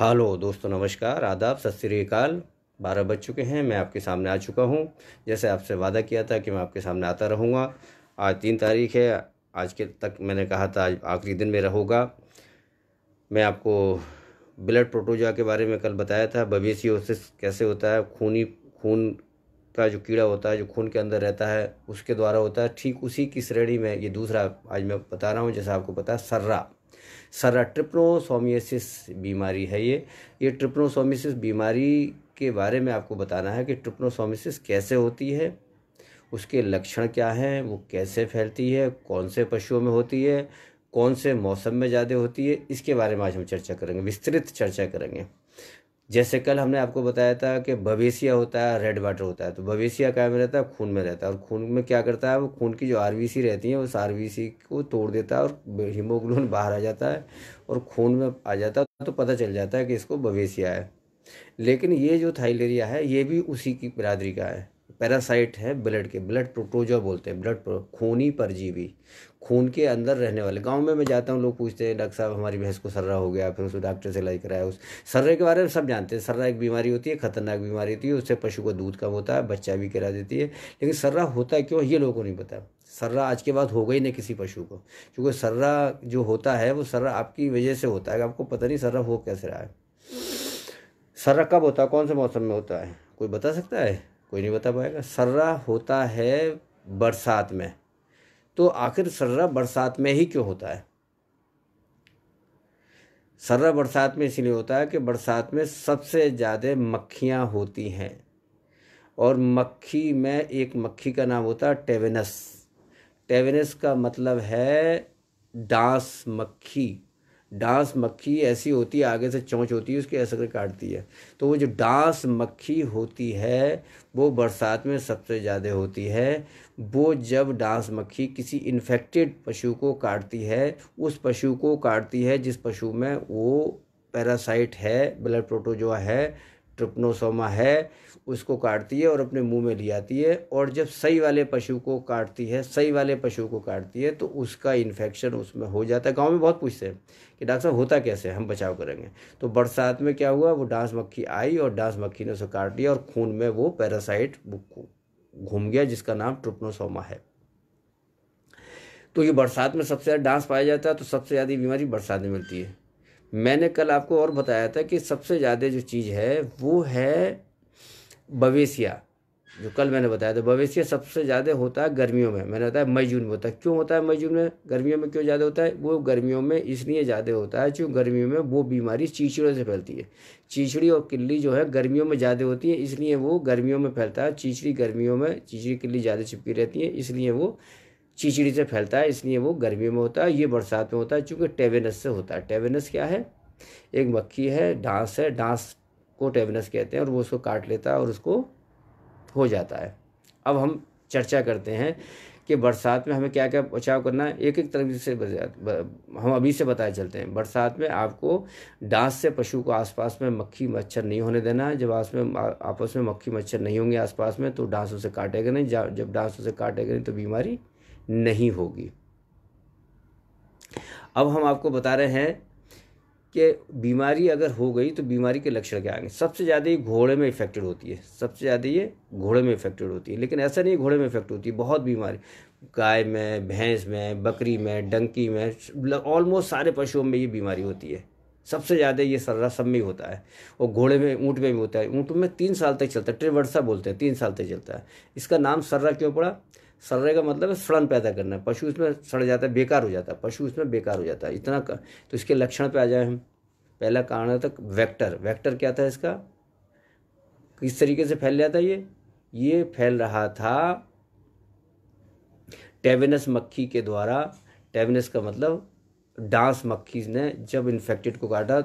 hello दोस्तों नमस्कार आदाब सत श्रीकाल बारह बज चुके हैं मैं आपके सामने आ चुका हूं जैसे आपसे वादा किया था कि मैं आपके सामने आता रहूंगा आज तीन तारीख है आज के तक मैंने कहा था आज आखिरी दिन मेरा होगा मैं आपको ब्लड प्रोटोजा के बारे में कल बताया था बबेसियोसिस कैसे होता है खूनी खून का जो कीड़ा होता है जो खून के अंदर रहता है उसके द्वारा होता है ठीक उसी की श्रेणी में ये दूसरा आज मैं बता रहा हूँ जैसा आपको पता है सर्रा सारा ट्रिप्नोसोमियसिस बीमारी है ये ये ट्रिप्नोसोमियसिस बीमारी के बारे में आपको बताना है कि ट्रिप्नोसोमिसिस कैसे होती है उसके लक्षण क्या हैं वो कैसे फैलती है कौन से पशुओं में होती है कौन से मौसम में ज़्यादा होती है इसके बारे में आज हम चर्चा करेंगे विस्तृत चर्चा करेंगे जैसे कल हमने आपको बताया था कि भवेसिया होता है रेड वाटर होता है तो भवेसिया क्या में रहता है खून में रहता है और खून में क्या करता है वो खून की जो आर रहती है उस आर को तोड़ देता है और हीमोग्लोबिन बाहर आ जाता है और खून में आ जाता है तो पता चल जाता है कि इसको भवेसिया है लेकिन ये जो थाइलेरिया है ये भी उसी की बिरादरी का है पैरासाइट है ब्लड के ब्लड प्रोटोजो बोलते हैं ब्लड खूनी परजीवी खून के अंदर रहने वाले गांव में मैं जाता हूँ लोग पूछते हैं डॉक्टर साहब हमारी भैंस को सर्रा हो गया फिर उसको डॉक्टर से इलाज कराया उस सर्रे के बारे में सब जानते हैं सर्रा एक बीमारी होती है खतरनाक बीमारी होती है उससे पशु को दूध कम होता है बच्चा भी करा देती है लेकिन सर्रा होता है क्यों ये लोगों को नहीं पता सर्रा आज के बाद होगा ही नहीं किसी पशु को क्योंकि सर्रा जो होता है वो सर्रा आपकी वजह से होता है आपको पता नहीं सर्रा हो कैसे रहा है सर्रा कब होता है कौन से मौसम में होता है कोई बता सकता है कोई नहीं बता पाएगा सर्रा होता है बरसात में तो आखिर सर्रा बरसात में ही क्यों होता है सर्रा बरसात में इसलिए होता है कि बरसात में सबसे ज़्यादा मक्खियाँ होती हैं और मक्खी में एक मक्खी का नाम होता है टेवेनस टेवेनस का मतलब है डांस मक्खी डांस मक्खी ऐसी होती है आगे से चौंच होती है उसकी ऐसे काटती है तो वो जो डांस मक्खी होती है वो बरसात में सबसे ज़्यादा होती है वो जब डांस मक्खी किसी इन्फेक्टेड पशु को काटती है उस पशु को काटती है जिस पशु में वो पैरासाइट है ब्लड प्रोटोजोआ है ट्रिप्नोसोमा है उसको काटती है और अपने मुंह में ले आती है और जब सही वाले पशु को काटती है सही वाले पशु को काटती है तो उसका इन्फेक्शन उसमें हो जाता है गांव में बहुत पूछते हैं कि डॉक्टर साहब होता कैसे हम बचाव करेंगे तो बरसात में क्या हुआ वो डांस मक्खी आई और डांस मक्खी ने उसे काट दिया और खून में वो पैरासाइट घूम गया जिसका नाम ट्रिप्नोसोमा है तो ये बरसात में सबसे ज़्यादा डांस पाया जाता है तो सबसे ज़्यादा बीमारी बरसात में मिलती है मैंने कल आपको और बताया था कि सबसे ज़्यादा जो चीज़ है वो है बवेसिया जो कल मैंने बताया था बवेसिया सबसे ज़्यादा होता है गर्मियों में मैंने बताया मई जून में होता है क्यों होता है मई जून में गर्मियों में क्यों ज़्यादा होता है वो गर्मियों में इसलिए ज़्यादा होता है क्यों गर्मियों में वो बीमारी चीचड़ों से फैलती है चीचड़ी और किल्ली जो है गर्मियों में ज़्यादा होती है इसलिए वो गर्मियों में फैलता है चीचड़ी गर्मियों में चीचड़ी किल्ली ज़्यादा चिपकी रहती है इसलिए वो चीचड़ी से फैलता है इसलिए वो गर्मी में होता है ये बरसात में होता है चूँकि टेवेनस से होता है टेवेनस क्या है एक मक्खी है डांस है डांस को टेवेनस कहते हैं और वो उसको काट लेता है और उसको हो जाता है अब हम चर्चा करते हैं कि बरसात में हमें क्या क्या बचाव करना है एक एक तरह से हम अभी से बताए चलते हैं बरसात में आपको डांस से पशु को आसपास में मक्खी मच्छर नहीं होने देना है जब आस में आपस में मक्खी मच्छर नहीं होंगे आसपास में तो डांस उसे काटेगा नहीं जब डांस उसे काटेगा नहीं तो बीमारी नहीं होगी अब हम आपको बता रहे हैं कि बीमारी अगर हो गई तो बीमारी के लक्षण क्या आएंगे सबसे ज़्यादा ये घोड़े में इफेक्टेड होती है सबसे ज़्यादा ये घोड़े में इफेक्टेड होती है लेकिन ऐसा नहीं घोड़े में इफेक्ट होती है बहुत बीमारी गाय में भैंस में बकरी में डंकी में ऑलमोस्ट सारे पशुओं में ये बीमारी होती है सबसे ज़्यादा ये सर्रा सब में ही होता है और घोड़े में ऊँट में भी होता है ऊँट में तीन साल तक चलता है ट्रिवर्सा बोलते हैं तीन साल तक चलता है इसका नाम सर्रा क्यों पड़ा सड़ने का मतलब है सड़न पैदा करना पशु उसमें सड़ जाता है बेकार हो जाता है पशु उसमें बेकार हो जाता है इतना कर, तो इसके लक्षण पे आ जाए हम पहला कारण था वैक्टर वैक्टर क्या था इसका किस तरीके से फैल जाता है ये ये फैल रहा था टेवेनस मक्खी के द्वारा टेवेनस का मतलब डांस मक्खी ने जब इन्फेक्टेड को काटा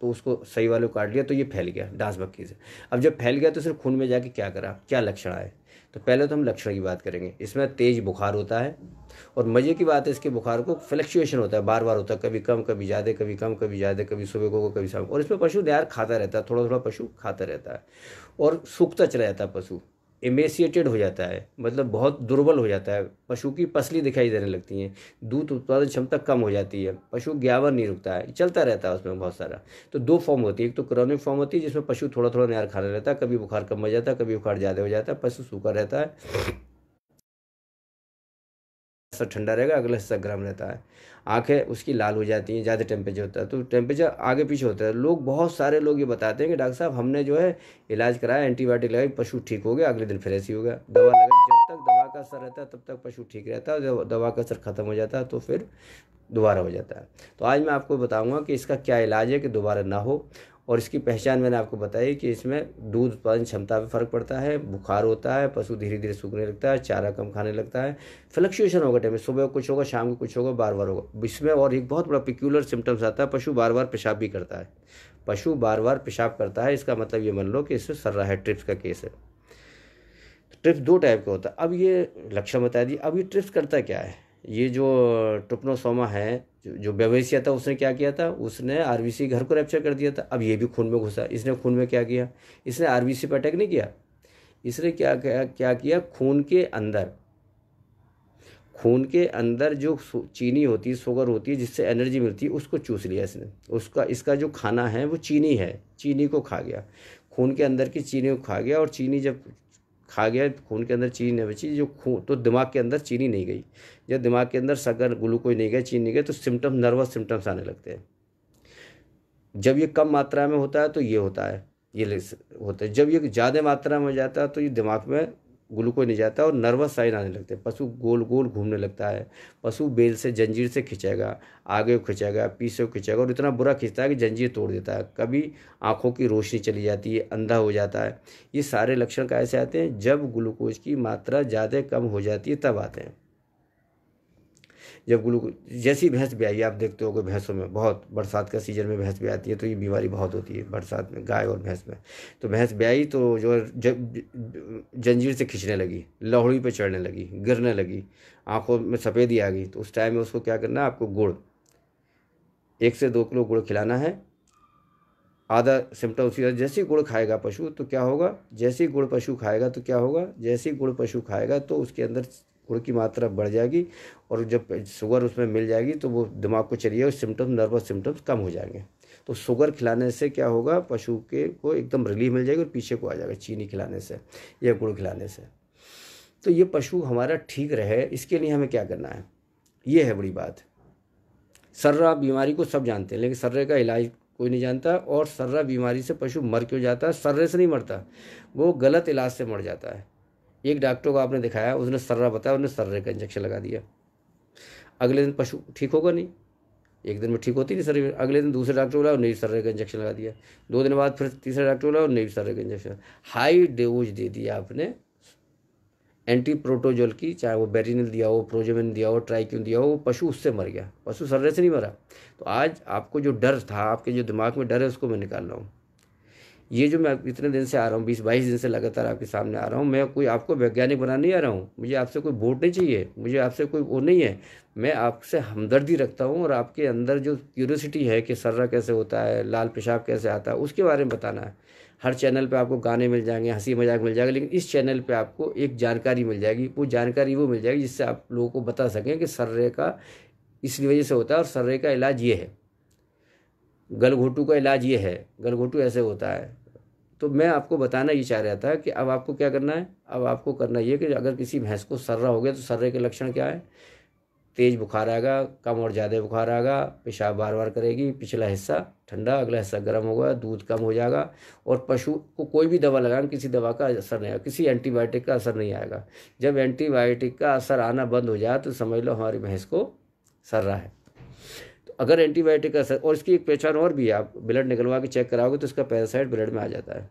तो उसको सही वाले को काट लिया तो ये फैल गया डांस मक्खी से अब जब फैल गया तो सिर्फ खून में जाके क्या करा क्या लक्षण आए तो पहले तो हम लक्षण की बात करेंगे इसमें तेज़ बुखार होता है और मज़े की बात है इसके बुखार को फ्लक्चुएशन होता है बार बार होता है कभी कम कभी ज़्यादा कभी कम कभी ज़्यादा कभी सुबह को कभी शाम और इसमें पशु दया खाता रहता है थोड़ा थोड़ा पशु खाता रहता है और सूखता चला जाता है पशु एमेसिएटेड हो जाता है मतलब बहुत दुर्बल हो जाता है पशु की पसली दिखाई देने लगती हैं दूध उत्पादन क्षमता कम हो जाती है पशु ग्यावन नहीं रुकता है चलता रहता है उसमें बहुत सारा तो दो फॉर्म होती है एक तो क्रॉनिक फॉर्म होती है जिसमें पशु थोड़ा थोड़ा नार खाने रहता है कभी बुखार कम हो जाता है कभी बुखार ज़्यादा हो जाता है पशु सूखा रहता है हिस्सा ठंडा रहेगा अगला हिस्सा गर्म रहता है आंखें उसकी लाल हो जाती हैं ज़्यादा टेम्परेचर होता है तो टेम्परेचर आगे पीछे होता है लोग बहुत सारे लोग ये बताते हैं कि डॉक्टर साहब हमने जो है इलाज कराया एंटीबायोटिक लगाई पशु ठीक हो गया अगले दिन फिर ऐसी हो गया दवा लगा जब तक दवा का असर रहता है तब तक पशु ठीक रहता है जब दवा का असर ख़त्म हो जाता है तो फिर दोबारा हो जाता है तो आज मैं आपको बताऊंगा कि इसका क्या इलाज है कि दोबारा ना हो और इसकी पहचान मैंने आपको बताई कि इसमें दूध उत्पादन क्षमता पर फ़र्क पड़ता है बुखार होता है पशु धीरे धीरे सूखने लगता है चारा कम खाने लगता है फ्लक्चुएशन होगा टाइम सुबह कुछ होगा शाम को कुछ होगा बार बार होगा इसमें और एक बहुत बड़ा पिक्यूलर सिम्टम्स आता है पशु बार बार पेशाब भी करता है पशु बार बार पेशाब करता है इसका मतलब ये मान लो कि इसमें सर्रा है ट्रिप्स का केस है ट्रिप्स दो टाइप का होता है अब ये लक्षण बता दिए अब ये ट्रिप्स करता क्या है ये जो टुपनोसोमा है जो बेवैसिया था उसने क्या किया था उसने आर घर को रैप्चर कर दिया था अब ये भी खून में घुसा इसने खून में क्या किया इसने आर पर अटैक नहीं किया इसने क्या क्या क्या किया खून के अंदर खून के अंदर जो चीनी होती है शुगर होती है जिससे एनर्जी मिलती है उसको चूस लिया इसने उसका इसका जो खाना है वो चीनी है चीनी को खा गया खून के अंदर की चीनी को खा गया और चीनी जब खा गया खून के अंदर चीनी नहीं बची जो खून तो दिमाग के अंदर चीनी नहीं गई जब दिमाग के अंदर सगर ग्लूकोज नहीं गया चीनी नहीं गई तो सिम्टम नर्वस सिम्टम्स आने लगते हैं जब ये कम मात्रा में होता है तो ये होता है ये होता है जब ये ज़्यादा मात्रा में हो जाता है तो ये दिमाग में ग्लूकोज नहीं जाता और नर्वस साइन आने लगते पशु गोल गोल घूमने लगता है पशु बेल से जंजीर से खिंचेगा आगे खिंचेगा पीछे खिंचेगा और इतना बुरा खींचता है कि जंजीर तोड़ देता है कभी आँखों की रोशनी चली जाती है अंधा हो जाता है ये सारे लक्षण कैसे आते हैं जब ग्लूकोज की मात्रा ज़्यादा कम हो जाती है तब आते हैं जब ग्लूको जैसी भैंस भी आई आप देखते हो गए भैंसों में बहुत बरसात का सीजन में भैंस भी आती है तो ये बीमारी बहुत होती है बरसात में गाय और भैंस में तो भैंस भी आई तो जो जंजीर से खींचने लगी लोहड़ी पर चढ़ने लगी गिरने लगी आँखों में सफ़ेदी आ गई तो उस टाइम में उसको क्या करना है आपको गुड़ एक से दो किलो गुड़ खिलाना है आधा सिम्टम उसी जैसे ही गुड़ खाएगा पशु तो क्या होगा जैसे ही गुड़ पशु खाएगा तो क्या होगा जैसे ही गुड़ पशु खाएगा तो उसके अंदर गुड़ की मात्रा बढ़ जाएगी और जब शुगर उसमें मिल जाएगी तो वो दिमाग को चलिए और सिम्टम्स नर्वस सिम्टम्स कम हो जाएंगे तो शुगर खिलाने से क्या होगा पशु के को एकदम रिलीफ मिल जाएगी और पीछे को आ जाएगा चीनी खिलाने से या गुड़ खिलाने से तो ये पशु हमारा ठीक रहे इसके लिए हमें क्या करना है ये है बड़ी बात सर्रा बीमारी को सब जानते हैं लेकिन सर्रे का इलाज कोई नहीं जानता और सर्रा बीमारी से पशु मर क्यों जाता है सर्रे से नहीं मरता वो गलत इलाज से मर जाता है एक डॉक्टर को आपने दिखाया उसने सर्रा बताया उसने सर्रे का इंजेक्शन लगा दिया अगले दिन पशु ठीक होगा नहीं एक दिन में ठीक होती नहीं सर्रे अगले दिन दूसरे डॉक्टर बोला और नई सर्रे का इंजेक्शन लगा दिया दो दिन बाद फिर तीसरे डॉक्टर बोला और नई सर्रे का इंजेक्शन हाई डोज दे दिया आपने एंटी प्रोटोजोल की चाहे वो बेरिनल दिया हो प्रोजेमिन दिया हो ट्राइक्यून दिया हो वो पशु उससे मर गया पशु सर्रे से नहीं मरा तो आज आपको जो डर था आपके जो दिमाग में डर है उसको मैं निकाल रहा हूँ ये जो मैं इतने दिन से आ रहा हूँ बीस बाईस दिन से लगातार आपके सामने आ रहा हूँ मैं कोई आपको वैज्ञानिक बना नहीं आ रहा हूँ मुझे आपसे कोई वोट नहीं चाहिए मुझे आपसे कोई वो नहीं है मैं आपसे हमदर्दी रखता हूँ और आपके अंदर जो क्यूरसिटी है कि सर्रा कैसे होता है लाल पेशाब कैसे आता है उसके बारे में बताना है हर चैनल पर आपको गाने मिल जाएंगे हंसी मजाक मिल जाएगा लेकिन इस चैनल पर आपको एक जानकारी मिल जाएगी वो जानकारी वो मिल जाएगी जिससे आप लोगों को बता सकें कि सर्रे का इस वजह से होता है और सर्रे का इलाज ये है गलघोटू का इलाज ये है गलघोटू ऐसे होता है तो मैं आपको बताना ये चाह रहा था कि अब आपको क्या करना है अब आपको करना ये कि अगर किसी भैंस को सर्रा हो गया तो सर्रे के लक्षण क्या है तेज़ बुखार आएगा कम और ज़्यादा बुखार आएगा पेशाब बार बार करेगी पिछला हिस्सा ठंडा अगला हिस्सा गर्म होगा दूध कम हो जाएगा और पशु को कोई भी दवा लगाएं किसी दवा का असर नहीं आएगा किसी एंटीबायोटिक का असर नहीं आएगा जब एंटीबायोटिक का असर आना बंद हो जाए तो समझ लो हमारी भैंस को सर्रा है अगर एंटीबायोटिक असर और इसकी एक पहचान और भी है आप ब्लड निकलवा के चेक कराओगे तो इसका पैरासाइट ब्लड में आ जाता है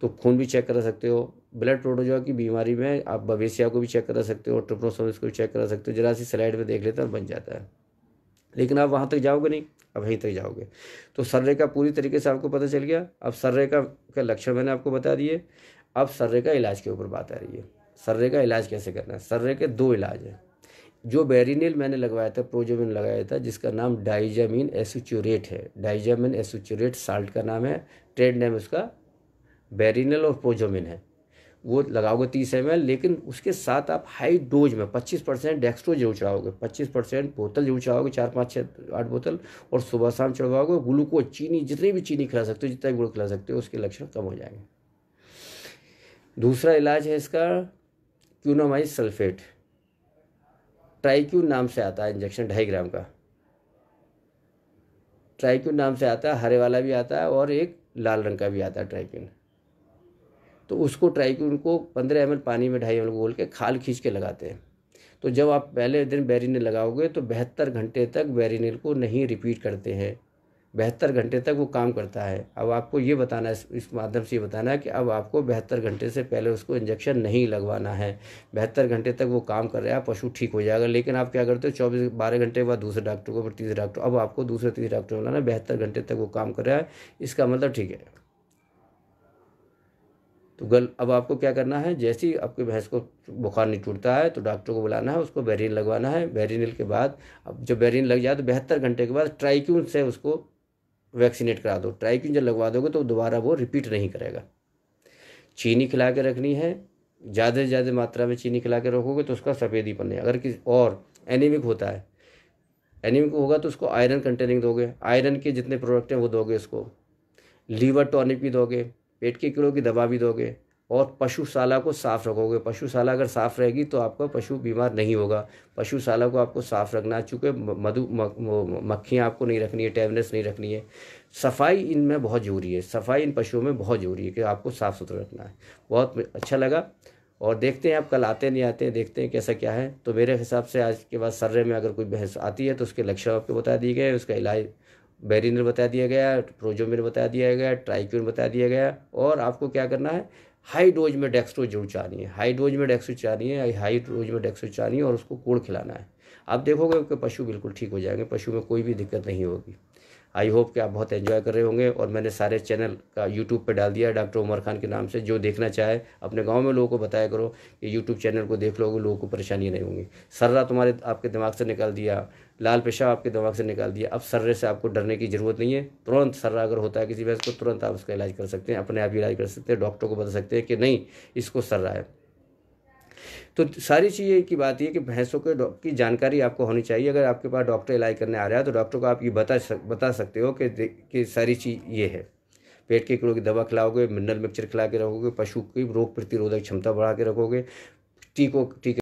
तो खून भी चेक करा सकते हो ब्लड प्रोटोजोआ की बीमारी में आप बवेशिया को भी चेक करा सकते हो ट्रिप्नोसोमिस को भी चेक करा सकते हो जरा सी स्लाइड में देख लेते हैं बन जाता है लेकिन आप वहाँ तक जाओगे नहीं अब यहीं तक जाओगे तो सर्रे का पूरी तरीके से आपको पता चल गया अब सर्रे का, का लक्षण मैंने आपको बता दिए अब सर्रे का इलाज के ऊपर बात आ रही है सर्रे का इलाज कैसे करना है सर्रे के दो इलाज हैं जो बैरिनल मैंने लगवाया था प्रोजोमिन लगाया था जिसका नाम डाइजामिन एसुचुरेट है डाइजामिन एसुचुरेट साल्ट का नाम है ट्रेड नेम उसका बैरिनल और प्रोजोमिन है वो लगाओगे तीस एम लेकिन उसके साथ आप हाई डोज में पच्चीस परसेंट डेक्स्ट्रो जरूर चढ़ाओगे पच्चीस परसेंट बोतल जरूर चढ़ाओगे चार पाँच छः आठ बोतल और सुबह शाम चढ़वाओगे ग्लूकोज चीनी जितनी भी चीनी खिला सकते हो जितना भी गुड़ खिला सकते हो उसके लक्षण कम हो जाएंगे दूसरा इलाज है इसका क्यूनोमाइज सल्फेट ट्राइक्यू नाम से आता है इंजेक्शन ढाई ग्राम का ट्राइक्यू नाम से आता है हरे वाला भी आता है और एक लाल रंग का भी आता है ट्राइक्यून तो उसको ट्राइक्यून को पंद्रह एम पानी में ढाई एम घोल के खाल खींच के लगाते हैं तो जब आप पहले दिन बैरिनिल लगाओगे तो बहत्तर घंटे तक बैरिनिल को नहीं रिपीट करते हैं बहत्तर घंटे तक वो काम करता है अब आपको ये बताना है इस माध्यम से ये बताना है कि अब आपको बहत्तर घंटे से पहले उसको इंजेक्शन नहीं लगवाना है बहत्तर घंटे तक वो काम कर रहा है पशु ठीक हो जाएगा लेकिन आप क्या करते हो चौबीस बारह घंटे बाद दूसरे डॉक्टर को फिर तीसरे डॉक्टर अब आपको दूसरे तीसरे डॉक्टर को बुलाना बहत्तर घंटे तक वो काम कर रहा है इसका मतलब ठीक है तो गल अब आपको क्या करना है जैसे ही आपके भैंस को बुखार नहीं टूटता है तो डॉक्टर को बुलाना है उसको बैरिन लगवाना है बैरिनल के बाद अब जब बैरिन लग जाए तो बहत्तर घंटे के बाद ट्राइक्यून से उसको वैक्सीनेट करा दो क्यों जब लगवा दोगे तो दोबारा वो रिपीट नहीं करेगा चीनी खिला के रखनी है ज़्यादा से ज़्यादा मात्रा में चीनी खिला के रखोगे तो उसका सफ़ेदीपन है अगर किसी और एनीमिक होता है एनीमिक होगा तो उसको आयरन कंटेनिंग दोगे आयरन के जितने प्रोडक्ट हैं वो दोगे उसको लीवर टॉनिक भी दोगे पेट के कीड़ों की दवा भी दोगे और पशुशाला को साफ़ रखोगे पशुशाला अगर साफ़ रहेगी तो आपका पशु बीमार नहीं होगा पशुशाला को आपको साफ़ रखना चूँकि मधु मक्खियाँ आपको नहीं रखनी है टेबनेस नहीं रखनी है सफाई इनमें बहुत ज़रूरी है सफाई इन पशुओं में बहुत ज़रूरी है कि आपको साफ़ सुथरा रखना है बहुत अच्छा लगा और देखते हैं आप कल आते नहीं आते हैं देखते हैं कैसा क्या है तो मेरे हिसाब से आज के बाद सर्रे में अगर कोई बहस आती है तो उसके लक्षण आपको बता दिए गए उसका इलाज बैरिनर बता दिया गया प्रोजोमिन बता दिया गया ट्राइक्यून बता दिया गया और आपको क्या करना है हाई डोज में डेक्सट्रो जरूर चाहिए हाई डोज में डेक्स्ट्रो चाहिए हाई डोज में डेक्स्ट्रो चाहिए और उसको कोड़ खिलाना है आप देखोगे कि पशु बिल्कुल ठीक हो जाएंगे पशु में कोई भी दिक्कत नहीं होगी आई होप कि आप बहुत एंजॉय कर रहे होंगे और मैंने सारे चैनल का यूट्यूब पर डाल दिया डॉक्टर उमर खान के नाम से जो देखना चाहे अपने गाँव में लोगों को बताया करो कि यूट्यूब चैनल को देख लोगे लोगों को परेशानी नहीं होंगी सर्रा तुम्हारे आपके दिमाग से निकाल दिया लाल पेशा आपके दिमाग से निकाल दिया अब सर्रे से आपको डरने की ज़रूरत नहीं है तुरंत सर्रा अगर होता है किसी भैंस को तुरंत आप उसका इलाज कर सकते हैं अपने आप इलाज कर सकते हैं डॉक्टर को बता सकते हैं कि नहीं इसको सर्रा है तो सारी चीज़ें की बात यह कि भैंसों के की जानकारी आपको होनी चाहिए अगर आपके पास डॉक्टर इलाज करने आ रहा है तो डॉक्टर को आप ये बता सक, बता सकते हो कि कि सारी चीज़ ये है पेट के कीड़ों की दवा खिलाओगे मिनरल मिक्सचर खिला के रखोगे पशु की रोग प्रतिरोधक क्षमता बढ़ा के रखोगे टीको टीके